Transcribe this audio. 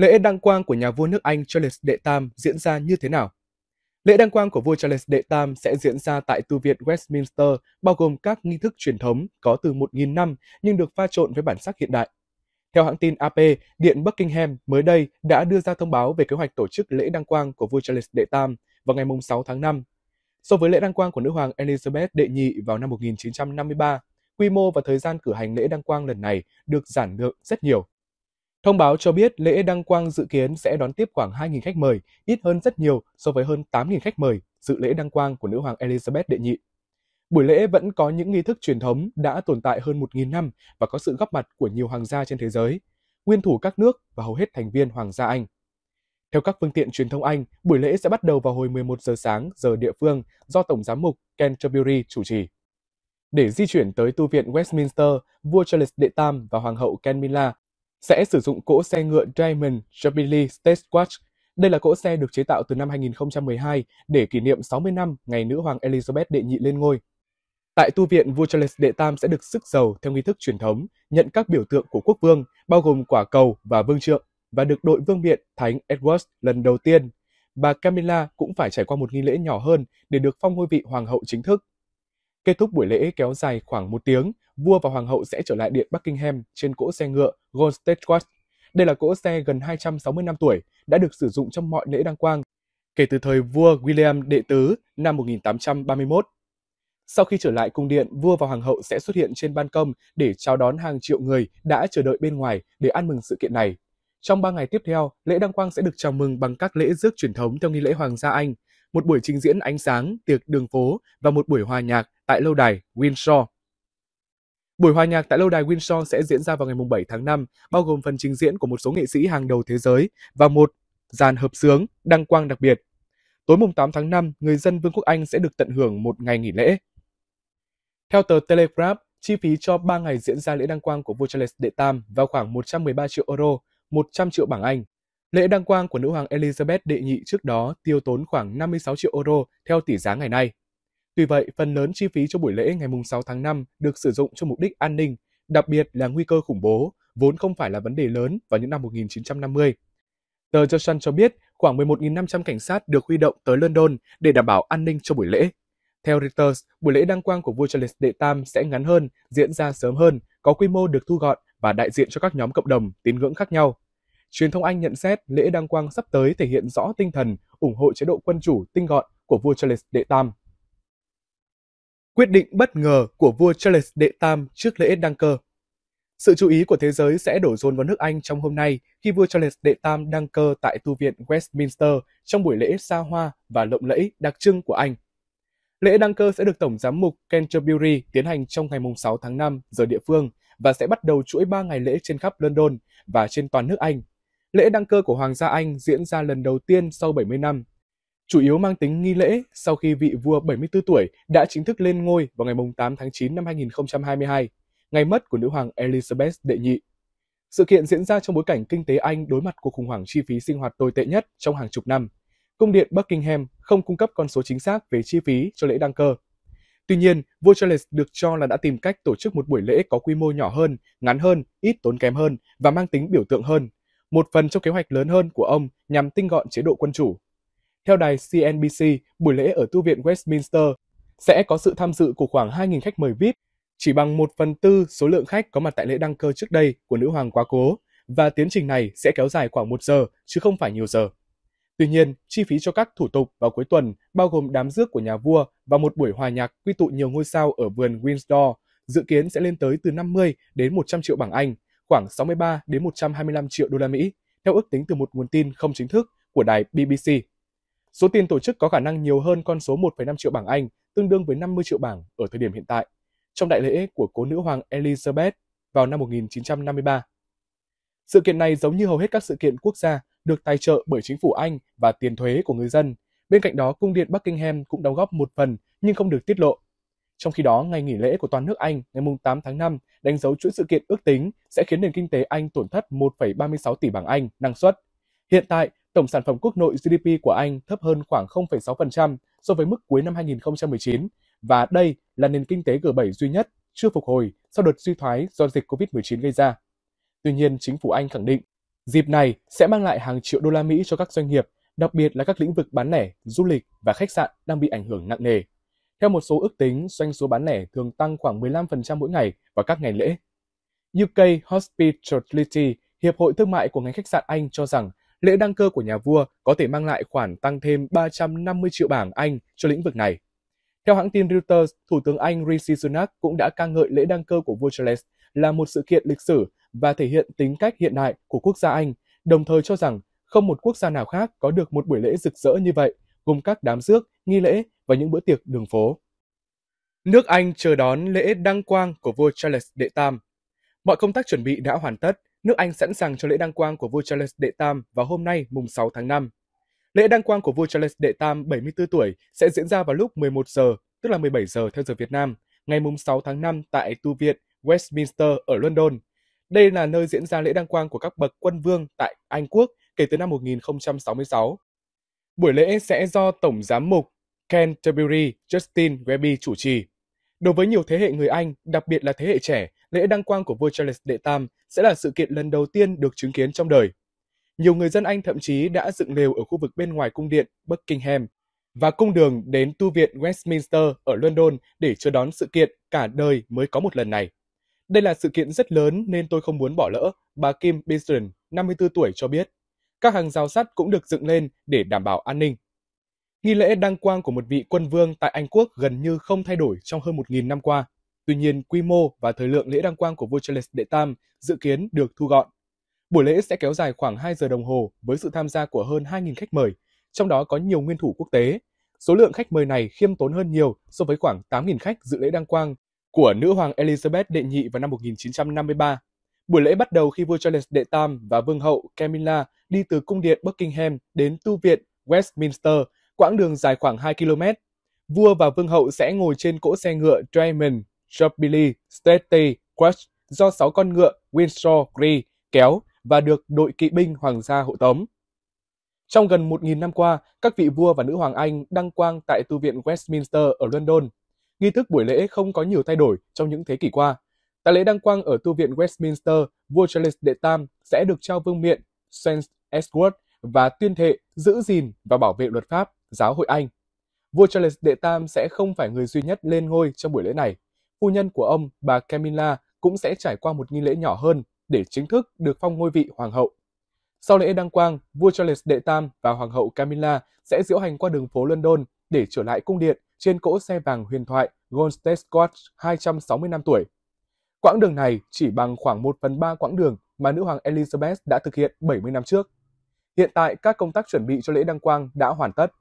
lễ đăng quang của nhà vua nước Anh Charles đệ Tam diễn ra như thế nào? Lễ đăng quang của vua Charles đệ Tam sẽ diễn ra tại tu viện Westminster, bao gồm các nghi thức truyền thống có từ 1.000 năm nhưng được pha trộn với bản sắc hiện đại. Theo hãng tin AP, Điện Buckingham mới đây đã đưa ra thông báo về kế hoạch tổ chức lễ đăng quang của vua Charles đệ Tam vào ngày 6 tháng 5. So với lễ đăng quang của nữ hoàng Elizabeth đệ nhị vào năm 1953, quy mô và thời gian cử hành lễ đăng quang lần này được giản lược rất nhiều. Thông báo cho biết lễ đăng quang dự kiến sẽ đón tiếp khoảng 2.000 khách mời, ít hơn rất nhiều so với hơn 8.000 khách mời dự lễ đăng quang của nữ hoàng Elizabeth đệ nhị. Buổi lễ vẫn có những nghi thức truyền thống đã tồn tại hơn 1.000 năm và có sự góp mặt của nhiều hoàng gia trên thế giới, nguyên thủ các nước và hầu hết thành viên hoàng gia Anh. Theo các phương tiện truyền thông Anh, buổi lễ sẽ bắt đầu vào hồi 11 giờ sáng giờ địa phương do Tổng giám mục Canterbury chủ trì. Để di chuyển tới tu viện Westminster, vua Charles đệ Tam và hoàng hậu Camilla sẽ sử dụng cỗ xe ngựa Diamond Jubilee State Watch. Đây là cỗ xe được chế tạo từ năm 2012 để kỷ niệm 60 năm ngày nữ hoàng Elizabeth đệ nhị lên ngôi. Tại tu viện, vua Charles đệ tam sẽ được sức dầu theo nghi thức truyền thống, nhận các biểu tượng của quốc vương, bao gồm quả cầu và vương trượng, và được đội vương miện Thánh Edward lần đầu tiên. Bà Camilla cũng phải trải qua một nghi lễ nhỏ hơn để được phong ngôi vị hoàng hậu chính thức. Kết thúc buổi lễ kéo dài khoảng một tiếng, vua và hoàng hậu sẽ trở lại điện Buckingham trên cỗ xe ngựa Gold State Đây là cỗ xe gần 260 năm tuổi, đã được sử dụng trong mọi lễ đăng quang kể từ thời vua William đệ tứ năm 1831. Sau khi trở lại cung điện, vua và hoàng hậu sẽ xuất hiện trên ban công để chào đón hàng triệu người đã chờ đợi bên ngoài để ăn mừng sự kiện này. Trong 3 ngày tiếp theo, lễ đăng quang sẽ được chào mừng bằng các lễ rước truyền thống theo nghi lễ Hoàng gia Anh, một buổi trình diễn ánh sáng, tiệc đường phố và một buổi hòa nhạc tại lâu đài Windsor. Buổi hòa nhạc tại lâu đài Windsor sẽ diễn ra vào ngày 7 tháng 5, bao gồm phần trình diễn của một số nghệ sĩ hàng đầu thế giới và một dàn hợp sướng đăng quang đặc biệt. Tối mùng 8 tháng 5, người dân Vương quốc Anh sẽ được tận hưởng một ngày nghỉ lễ. Theo tờ Telegraph, chi phí cho 3 ngày diễn ra lễ đăng quang của vua Charles đệ Tam vào khoảng 113 triệu euro, 100 triệu bảng Anh. Lễ đăng quang của nữ hoàng Elizabeth đệ nhị trước đó tiêu tốn khoảng 56 triệu euro theo tỷ giá ngày nay. Tuy vậy, phần lớn chi phí cho buổi lễ ngày 6 tháng 5 được sử dụng cho mục đích an ninh, đặc biệt là nguy cơ khủng bố, vốn không phải là vấn đề lớn vào những năm 1950. Tờ The Sun cho biết khoảng 11.500 cảnh sát được huy động tới London để đảm bảo an ninh cho buổi lễ. Theo Reuters, buổi lễ đăng quang của vua Charles đệ Tam sẽ ngắn hơn, diễn ra sớm hơn, có quy mô được thu gọn và đại diện cho các nhóm cộng đồng tín ngưỡng khác nhau. Truyền thông Anh nhận xét lễ đăng quang sắp tới thể hiện rõ tinh thần ủng hộ chế độ quân chủ tinh gọn của vua Charles đệ Tam quyết định bất ngờ của vua Charles đệ Tam trước lễ đăng cơ. Sự chú ý của thế giới sẽ đổ dồn vào nước Anh trong hôm nay khi vua Charles đệ Tam đăng cơ tại tu viện Westminster trong buổi lễ xa hoa và lộng lẫy đặc trưng của Anh. Lễ đăng cơ sẽ được Tổng giám mục Canterbury tiến hành trong ngày 6 tháng 5 giờ địa phương và sẽ bắt đầu chuỗi 3 ngày lễ trên khắp London và trên toàn nước Anh. Lễ đăng cơ của Hoàng gia Anh diễn ra lần đầu tiên sau 70 năm chủ yếu mang tính nghi lễ sau khi vị vua 74 tuổi đã chính thức lên ngôi vào ngày 8 tháng 9 năm 2022, ngày mất của nữ hoàng Elizabeth đệ nhị. Sự kiện diễn ra trong bối cảnh kinh tế Anh đối mặt cuộc khủng hoảng chi phí sinh hoạt tồi tệ nhất trong hàng chục năm. Cung điện Buckingham không cung cấp con số chính xác về chi phí cho lễ đăng cơ. Tuy nhiên, vua Charles được cho là đã tìm cách tổ chức một buổi lễ có quy mô nhỏ hơn, ngắn hơn, ít tốn kém hơn và mang tính biểu tượng hơn, một phần trong kế hoạch lớn hơn của ông nhằm tinh gọn chế độ quân chủ theo đài CNBC, buổi lễ ở tu viện Westminster sẽ có sự tham dự của khoảng 2.000 khách mời VIP, chỉ bằng 1 phần tư số lượng khách có mặt tại lễ đăng cơ trước đây của nữ hoàng quá cố, và tiến trình này sẽ kéo dài khoảng 1 giờ, chứ không phải nhiều giờ. Tuy nhiên, chi phí cho các thủ tục vào cuối tuần bao gồm đám rước của nhà vua và một buổi hòa nhạc quy tụ nhiều ngôi sao ở vườn Windsor dự kiến sẽ lên tới từ 50 đến 100 triệu bảng Anh, khoảng 63 đến 125 triệu đô la Mỹ, theo ước tính từ một nguồn tin không chính thức của đài BBC. Số tiền tổ chức có khả năng nhiều hơn con số 1,5 triệu bảng Anh, tương đương với 50 triệu bảng ở thời điểm hiện tại, trong đại lễ của cố nữ hoàng Elizabeth vào năm 1953. Sự kiện này giống như hầu hết các sự kiện quốc gia được tài trợ bởi chính phủ Anh và tiền thuế của người dân. Bên cạnh đó, cung điện Buckingham cũng đóng góp một phần nhưng không được tiết lộ. Trong khi đó, ngày nghỉ lễ của toàn nước Anh ngày 8 tháng 5 đánh dấu chuỗi sự kiện ước tính sẽ khiến nền kinh tế Anh tổn thất 1,36 tỷ bảng Anh năng suất. Hiện tại, tổng sản phẩm quốc nội GDP của Anh thấp hơn khoảng 0,6% so với mức cuối năm 2019 và đây là nền kinh tế G7 duy nhất chưa phục hồi sau đợt suy thoái do dịch COVID-19 gây ra. Tuy nhiên, chính phủ Anh khẳng định dịp này sẽ mang lại hàng triệu đô la Mỹ cho các doanh nghiệp, đặc biệt là các lĩnh vực bán lẻ, du lịch và khách sạn đang bị ảnh hưởng nặng nề. Theo một số ước tính, doanh số bán lẻ thường tăng khoảng 15% mỗi ngày vào các ngày lễ. UK Hospitality, Hiệp hội Thương mại của ngành khách sạn Anh cho rằng lễ đăng cơ của nhà vua có thể mang lại khoản tăng thêm 350 triệu bảng Anh cho lĩnh vực này. Theo hãng tin Reuters, Thủ tướng Anh Rishi Sunak cũng đã ca ngợi lễ đăng cơ của vua Charles là một sự kiện lịch sử và thể hiện tính cách hiện đại của quốc gia Anh, đồng thời cho rằng không một quốc gia nào khác có được một buổi lễ rực rỡ như vậy, gồm các đám rước, nghi lễ và những bữa tiệc đường phố. Nước Anh chờ đón lễ đăng quang của vua Charles đệ Tam. Mọi công tác chuẩn bị đã hoàn tất, nước Anh sẵn sàng cho lễ đăng quang của vua Charles đệ tam vào hôm nay mùng 6 tháng 5. Lễ đăng quang của vua Charles đệ tam 74 tuổi sẽ diễn ra vào lúc 11 giờ, tức là 17 giờ theo giờ Việt Nam, ngày mùng 6 tháng 5 tại tu viện Westminster ở London. Đây là nơi diễn ra lễ đăng quang của các bậc quân vương tại Anh quốc kể từ năm 1066. Buổi lễ sẽ do Tổng giám mục Canterbury Justin Webby chủ trì. Đối với nhiều thế hệ người Anh, đặc biệt là thế hệ trẻ, lễ đăng quang của vua Charles đệ Tam sẽ là sự kiện lần đầu tiên được chứng kiến trong đời. Nhiều người dân Anh thậm chí đã dựng lều ở khu vực bên ngoài cung điện Buckingham và cung đường đến tu viện Westminster ở London để chờ đón sự kiện cả đời mới có một lần này. Đây là sự kiện rất lớn nên tôi không muốn bỏ lỡ, bà Kim Biston, 54 tuổi cho biết. Các hàng rào sắt cũng được dựng lên để đảm bảo an ninh. Nghi lễ đăng quang của một vị quân vương tại Anh quốc gần như không thay đổi trong hơn 1.000 năm qua. Tuy nhiên, quy mô và thời lượng lễ đăng quang của vua Charles Đệ Tam dự kiến được thu gọn. Buổi lễ sẽ kéo dài khoảng 2 giờ đồng hồ với sự tham gia của hơn 2.000 khách mời, trong đó có nhiều nguyên thủ quốc tế. Số lượng khách mời này khiêm tốn hơn nhiều so với khoảng 8.000 khách dự lễ đăng quang của nữ hoàng Elizabeth đệ nhị vào năm 1953. Buổi lễ bắt đầu khi vua Charles đệ tam và vương hậu Camilla đi từ cung điện Buckingham đến tu viện Westminster, quãng đường dài khoảng 2 km. Vua và vương hậu sẽ ngồi trên cỗ xe ngựa Diamond Jubilee, Steady, Quest do sáu con ngựa Windsor Grey kéo và được đội kỵ binh hoàng gia hộ tống. Trong gần 1.000 năm qua, các vị vua và nữ hoàng Anh đăng quang tại tu viện Westminster ở London. Nghi thức buổi lễ không có nhiều thay đổi trong những thế kỷ qua. Tại lễ đăng quang ở tu viện Westminster, vua Charles đệ Tam sẽ được trao vương miện St. Edward và tuyên thệ giữ gìn và bảo vệ luật pháp giáo hội Anh. Vua Charles đệ Tam sẽ không phải người duy nhất lên ngôi trong buổi lễ này phu nhân của ông, bà Camilla, cũng sẽ trải qua một nghi lễ nhỏ hơn để chính thức được phong ngôi vị hoàng hậu. Sau lễ đăng quang, vua Charles đệ Tam và hoàng hậu Camilla sẽ diễu hành qua đường phố London để trở lại cung điện trên cỗ xe vàng huyền thoại Gold State Scotch 260 năm tuổi. Quãng đường này chỉ bằng khoảng 1 phần 3 quãng đường mà nữ hoàng Elizabeth đã thực hiện 70 năm trước. Hiện tại, các công tác chuẩn bị cho lễ đăng quang đã hoàn tất.